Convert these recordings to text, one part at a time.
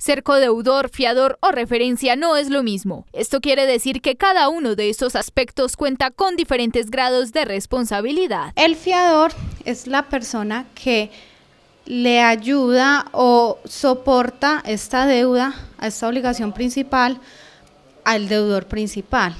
Ser codeudor, fiador o referencia no es lo mismo. Esto quiere decir que cada uno de estos aspectos cuenta con diferentes grados de responsabilidad. El fiador es la persona que le ayuda o soporta esta deuda, esta obligación principal al deudor principal.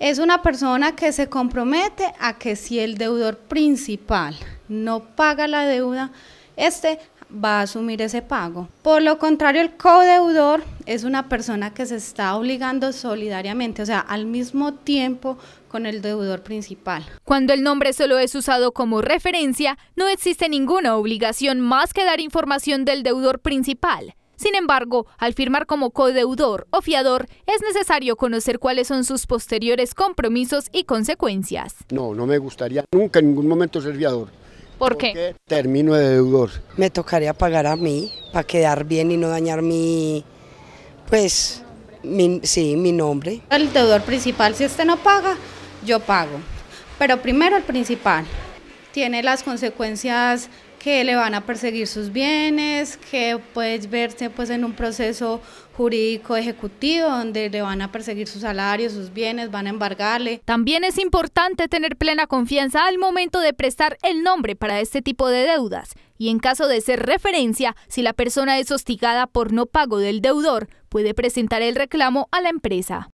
Es una persona que se compromete a que si el deudor principal no paga la deuda, este va a asumir ese pago. Por lo contrario, el codeudor es una persona que se está obligando solidariamente, o sea, al mismo tiempo con el deudor principal. Cuando el nombre solo es usado como referencia, no existe ninguna obligación más que dar información del deudor principal. Sin embargo, al firmar como codeudor o fiador, es necesario conocer cuáles son sus posteriores compromisos y consecuencias. No, no me gustaría nunca en ningún momento ser fiador. ¿Por qué? termino de deudor. Me tocaría pagar a mí para quedar bien y no dañar mi, pues, sí, mi nombre. El deudor principal, si usted no paga, yo pago. Pero primero el principal tiene las consecuencias que le van a perseguir sus bienes, que puede verse pues en un proceso jurídico ejecutivo donde le van a perseguir sus salarios, sus bienes, van a embargarle. También es importante tener plena confianza al momento de prestar el nombre para este tipo de deudas y en caso de ser referencia, si la persona es hostigada por no pago del deudor, puede presentar el reclamo a la empresa.